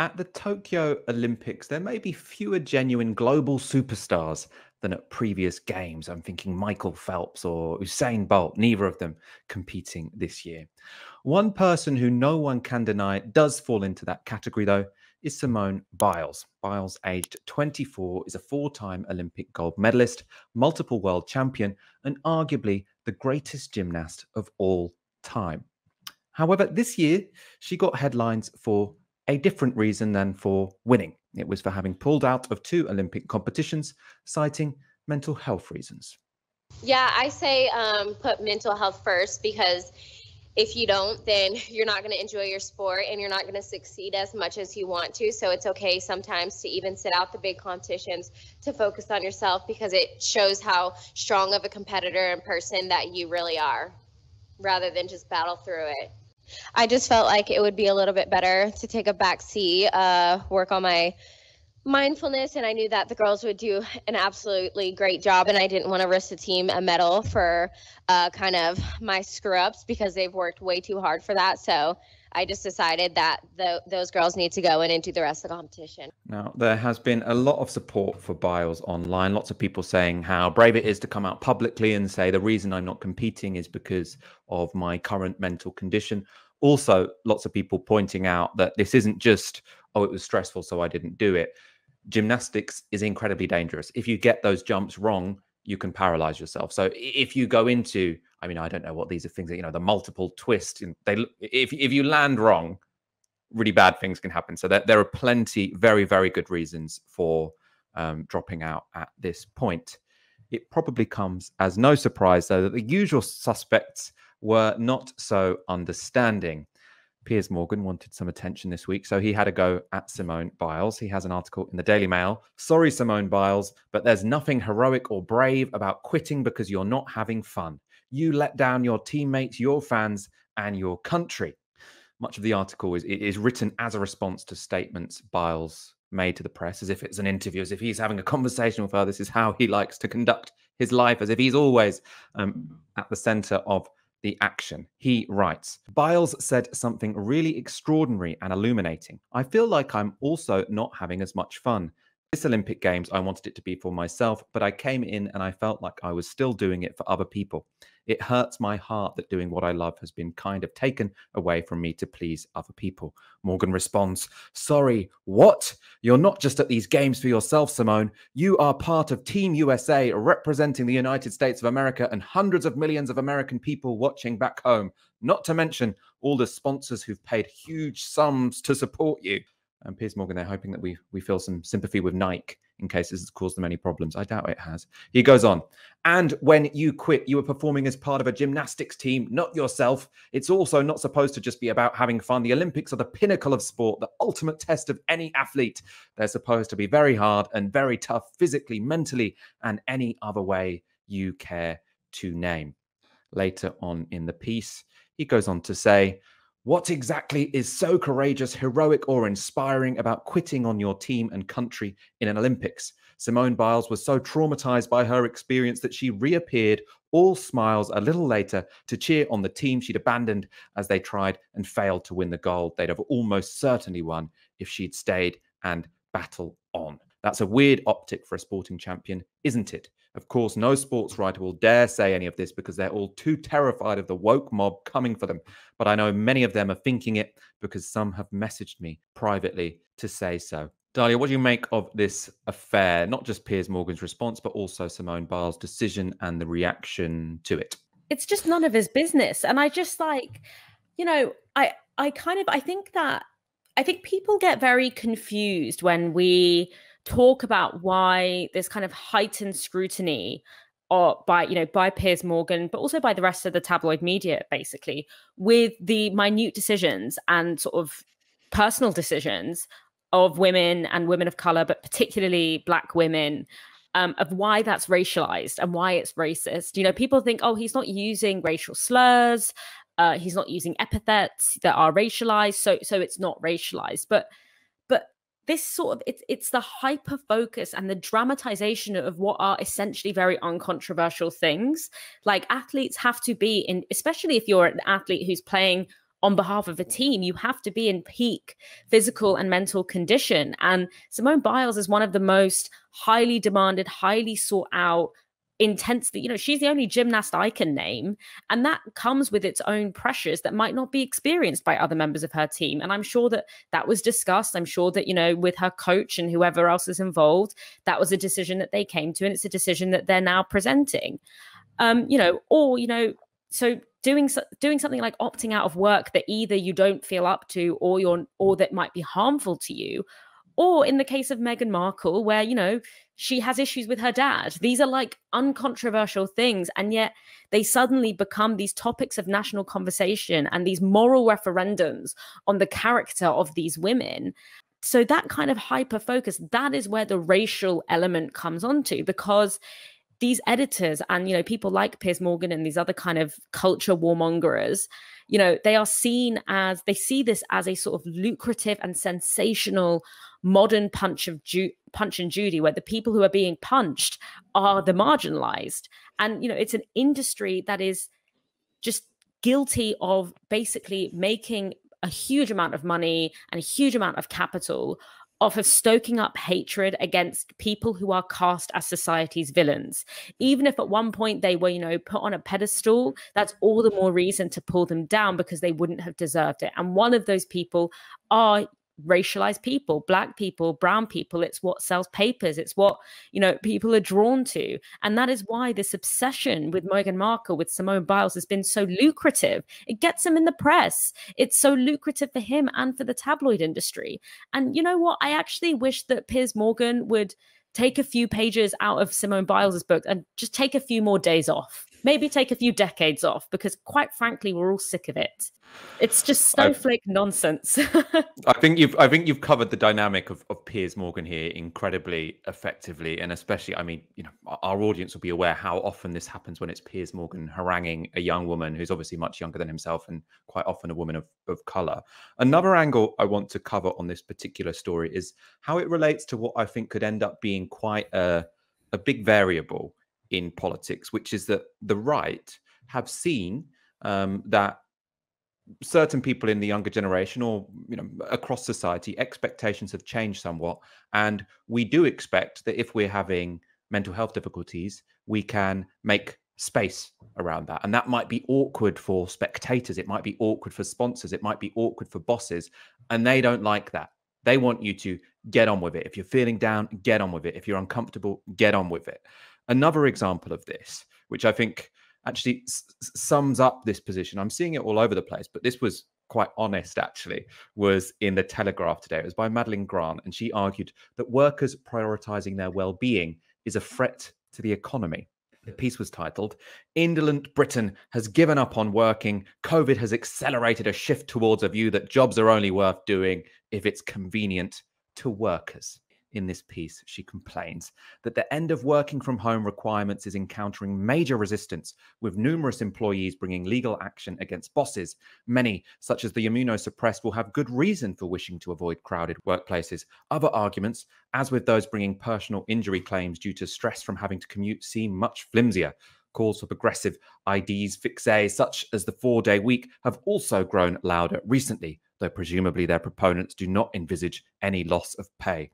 At the Tokyo Olympics, there may be fewer genuine global superstars than at previous games. I'm thinking Michael Phelps or Usain Bolt, neither of them competing this year. One person who no one can deny does fall into that category, though, is Simone Biles. Biles, aged 24, is a four time Olympic gold medalist, multiple world champion, and arguably the greatest gymnast of all time. However, this year she got headlines for a different reason than for winning. It was for having pulled out of two Olympic competitions, citing mental health reasons. Yeah, I say um, put mental health first because if you don't, then you're not going to enjoy your sport and you're not going to succeed as much as you want to. So it's okay sometimes to even sit out the big competitions to focus on yourself because it shows how strong of a competitor and person that you really are rather than just battle through it. I just felt like it would be a little bit better to take a back seat, uh, work on my mindfulness, and I knew that the girls would do an absolutely great job, and I didn't want to risk the team a medal for uh, kind of my screw ups because they've worked way too hard for that. So I just decided that the, those girls need to go in and do the rest of the competition. Now, there has been a lot of support for Biles online. Lots of people saying how brave it is to come out publicly and say the reason I'm not competing is because of my current mental condition. Also, lots of people pointing out that this isn't just, oh, it was stressful, so I didn't do it. Gymnastics is incredibly dangerous. If you get those jumps wrong, you can paralyze yourself. So if you go into I mean, I don't know what these are things that, you know, the multiple twist. They, if, if you land wrong, really bad things can happen. So there, there are plenty, very, very good reasons for um, dropping out at this point. It probably comes as no surprise, though, that the usual suspects were not so understanding. Piers Morgan wanted some attention this week, so he had a go at Simone Biles. He has an article in the Daily Mail. Sorry, Simone Biles, but there's nothing heroic or brave about quitting because you're not having fun you let down your teammates, your fans, and your country. Much of the article is, is written as a response to statements Biles made to the press, as if it's an interview, as if he's having a conversation with her. This is how he likes to conduct his life, as if he's always um, at the center of the action. He writes Biles said something really extraordinary and illuminating. I feel like I'm also not having as much fun. This Olympic Games, I wanted it to be for myself, but I came in and I felt like I was still doing it for other people. It hurts my heart that doing what I love has been kind of taken away from me to please other people. Morgan responds, Sorry, what? You're not just at these games for yourself, Simone. You are part of Team USA representing the United States of America and hundreds of millions of American people watching back home, not to mention all the sponsors who've paid huge sums to support you. And um, Piers Morgan, they're hoping that we we feel some sympathy with Nike in case this has caused them any problems. I doubt it has. He goes on. And when you quit, you were performing as part of a gymnastics team, not yourself. It's also not supposed to just be about having fun. The Olympics are the pinnacle of sport, the ultimate test of any athlete. They're supposed to be very hard and very tough physically, mentally, and any other way you care to name. Later on in the piece, he goes on to say, what exactly is so courageous, heroic, or inspiring about quitting on your team and country in an Olympics? Simone Biles was so traumatized by her experience that she reappeared, all smiles, a little later to cheer on the team she'd abandoned as they tried and failed to win the gold they'd have almost certainly won if she'd stayed and battle on. That's a weird optic for a sporting champion, isn't it? Of course, no sports writer will dare say any of this because they're all too terrified of the woke mob coming for them. But I know many of them are thinking it because some have messaged me privately to say so. Dahlia, what do you make of this affair? Not just Piers Morgan's response, but also Simone Biles' decision and the reaction to it. It's just none of his business. And I just like, you know, I I kind of I think that I think people get very confused when we talk about why this kind of heightened scrutiny or uh, by you know by Piers Morgan, but also by the rest of the tabloid media, basically, with the minute decisions and sort of personal decisions of women and women of color, but particularly black women, um, of why that's racialized and why it's racist. You know, people think, oh, he's not using racial slurs, uh, he's not using epithets that are racialized, so so it's not racialized, but this sort of it's it's the hyper focus and the dramatization of what are essentially very uncontroversial things like athletes have to be in especially if you're an athlete who's playing on behalf of a team you have to be in peak physical and mental condition and Simone Biles is one of the most highly demanded highly sought out intensely you know she's the only gymnast i can name and that comes with its own pressures that might not be experienced by other members of her team and i'm sure that that was discussed i'm sure that you know with her coach and whoever else is involved that was a decision that they came to and it's a decision that they're now presenting um you know or you know so doing doing something like opting out of work that either you don't feel up to or you're or that might be harmful to you or in the case of Meghan Markle, where, you know, she has issues with her dad. These are like uncontroversial things. And yet they suddenly become these topics of national conversation and these moral referendums on the character of these women. So that kind of hyper focus, that is where the racial element comes onto because these editors and you know people like Piers Morgan and these other kind of culture warmongers, you know, they are seen as they see this as a sort of lucrative and sensational modern punch of Ju- punch and Judy, where the people who are being punched are the marginalized. And you know, it's an industry that is just guilty of basically making a huge amount of money and a huge amount of capital off of stoking up hatred against people who are cast as society's villains. Even if at one point they were, you know, put on a pedestal, that's all the more reason to pull them down because they wouldn't have deserved it. And one of those people are racialized people black people brown people it's what sells papers it's what you know people are drawn to and that is why this obsession with Morgan Markle with Simone Biles has been so lucrative it gets him in the press it's so lucrative for him and for the tabloid industry and you know what I actually wish that Piers Morgan would take a few pages out of Simone Biles's book and just take a few more days off maybe take a few decades off because, quite frankly, we're all sick of it. It's just snowflake I, nonsense. I think you've I think you've covered the dynamic of, of Piers Morgan here incredibly effectively, and especially, I mean, you know, our audience will be aware how often this happens when it's Piers Morgan haranguing a young woman who's obviously much younger than himself and quite often a woman of, of color. Another angle I want to cover on this particular story is how it relates to what I think could end up being quite a a big variable in politics, which is that the right have seen um, that certain people in the younger generation or you know across society expectations have changed somewhat and we do expect that if we're having mental health difficulties we can make space around that. And that might be awkward for spectators. It might be awkward for sponsors. It might be awkward for bosses. And they don't like that. They want you to get on with it. If you're feeling down, get on with it. If you're uncomfortable, get on with it. Another example of this, which I think actually sums up this position, I'm seeing it all over the place, but this was quite honest actually was in the telegraph today it was by madeline grant and she argued that workers prioritizing their well-being is a threat to the economy the piece was titled indolent britain has given up on working covid has accelerated a shift towards a view that jobs are only worth doing if it's convenient to workers in this piece, she complains that the end of working from home requirements is encountering major resistance, with numerous employees bringing legal action against bosses. Many, such as the immunosuppressed, will have good reason for wishing to avoid crowded workplaces. Other arguments, as with those bringing personal injury claims due to stress from having to commute, seem much flimsier calls for progressive IDs fixae, such as the four day week, have also grown louder recently, though presumably their proponents do not envisage any loss of pay.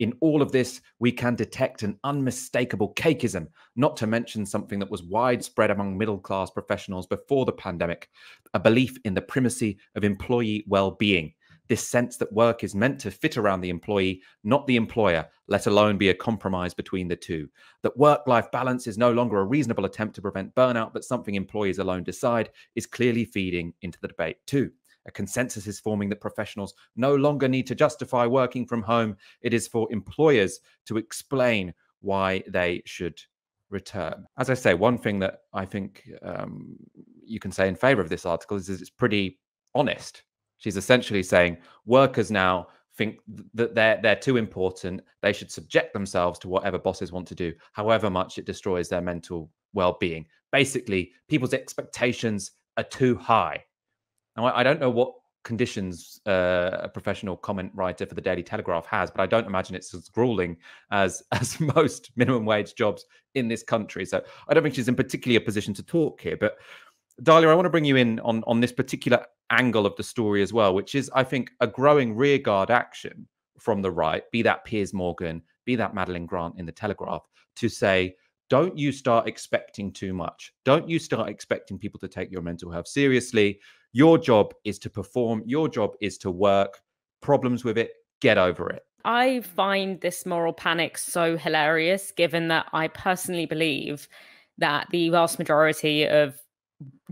In all of this, we can detect an unmistakable cakeism, not to mention something that was widespread among middle class professionals before the pandemic a belief in the primacy of employee well being. This sense that work is meant to fit around the employee, not the employer, let alone be a compromise between the two. That work life balance is no longer a reasonable attempt to prevent burnout, but something employees alone decide, is clearly feeding into the debate too. A consensus is forming that professionals no longer need to justify working from home. It is for employers to explain why they should return. As I say, one thing that I think um, you can say in favor of this article is, is it's pretty honest. She's essentially saying workers now think that they're they're too important. They should subject themselves to whatever bosses want to do, however much it destroys their mental well-being. Basically, people's expectations are too high. Now, I, don't know what conditions uh, a professional comment writer for the Daily Telegraph has, but I don't imagine it's as grueling as as most minimum wage jobs in this country. So I don't think she's in particularly a position to talk here. But Dahlia, I want to bring you in on on this particular angle of the story as well, which is I think a growing rearguard action from the right, be that Piers Morgan, be that Madeline Grant in the Telegraph, to say. Don't you start expecting too much. Don't you start expecting people to take your mental health seriously your job is to perform, your job is to work. Problems with it, get over it. I find this moral panic so hilarious, given that I personally believe that the vast majority of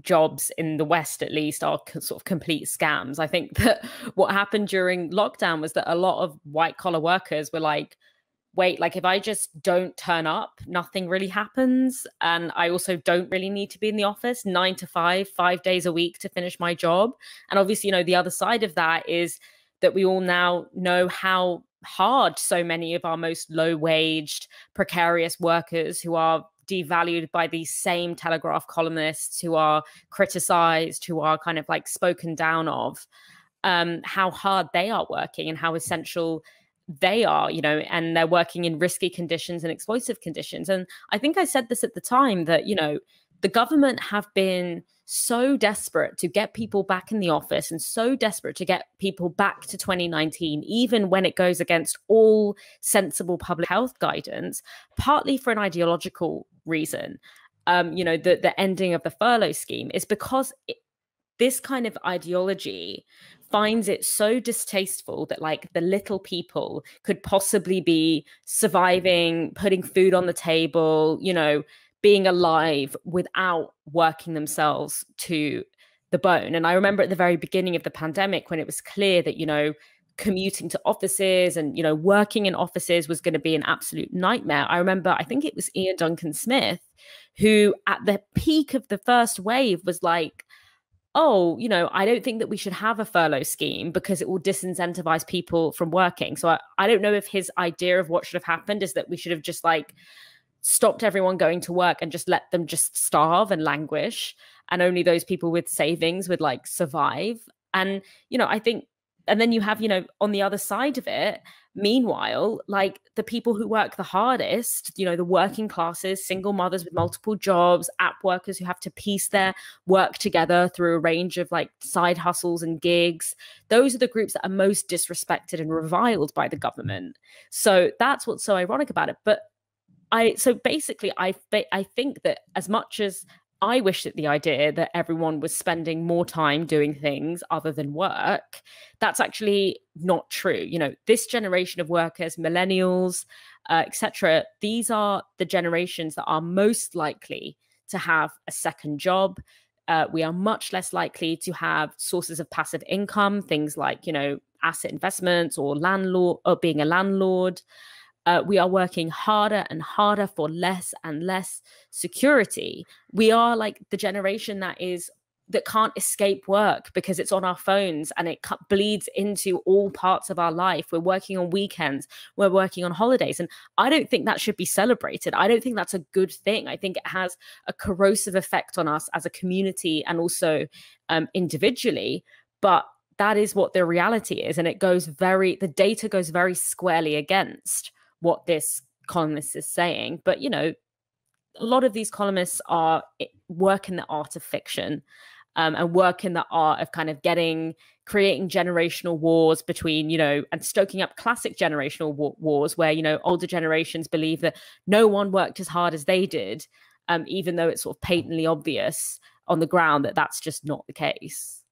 jobs in the West, at least, are sort of complete scams. I think that what happened during lockdown was that a lot of white collar workers were like, wait, like if I just don't turn up, nothing really happens. And I also don't really need to be in the office nine to five, five days a week to finish my job. And obviously, you know, the other side of that is that we all now know how hard so many of our most low waged, precarious workers who are devalued by these same telegraph columnists who are criticized, who are kind of like spoken down of. Um, how hard they are working and how essential they are, you know, and they're working in risky conditions and exploitative conditions. And I think I said this at the time that, you know, the government have been so desperate to get people back in the office and so desperate to get people back to 2019, even when it goes against all sensible public health guidance, partly for an ideological reason. Um, you know, the, the ending of the furlough scheme is because it, this kind of ideology finds it so distasteful that like the little people could possibly be surviving, putting food on the table, you know, being alive without working themselves to the bone. And I remember at the very beginning of the pandemic when it was clear that, you know, commuting to offices and you know working in offices was going to be an absolute nightmare i remember i think it was ian duncan smith who at the peak of the first wave was like oh, you know, I don't think that we should have a furlough scheme because it will disincentivize people from working. So I, I don't know if his idea of what should have happened is that we should have just like stopped everyone going to work and just let them just starve and languish. And only those people with savings would like survive. And, you know, I think and then you have you know on the other side of it meanwhile like the people who work the hardest you know the working classes single mothers with multiple jobs app workers who have to piece their work together through a range of like side hustles and gigs those are the groups that are most disrespected and reviled by the government so that's what's so ironic about it but I so basically I I think that as much as I wish that the idea that everyone was spending more time doing things other than work, that's actually not true. You know, this generation of workers, millennials, uh, etc., these are the generations that are most likely to have a second job. Uh, we are much less likely to have sources of passive income, things like you know asset investments or landlord or being a landlord uh, we are working harder and harder for less and less security. We are like the generation that is that can't escape work because it's on our phones and it bleeds into all parts of our life. We're working on weekends, we're working on holidays. And I don't think that should be celebrated. I don't think that's a good thing. I think it has a corrosive effect on us as a community and also um, individually. But that is what the reality is. And it goes very, the data goes very squarely against what this columnist is saying. But, you know, a lot of these columnists are eh, work in the art of fiction um, and work in the art of kind of getting creating generational wars between you know and stoking up classic generational war wars where you know older generations believe that no one worked as hard as they did um, even though it's sort of patently obvious on the ground that that's just not the case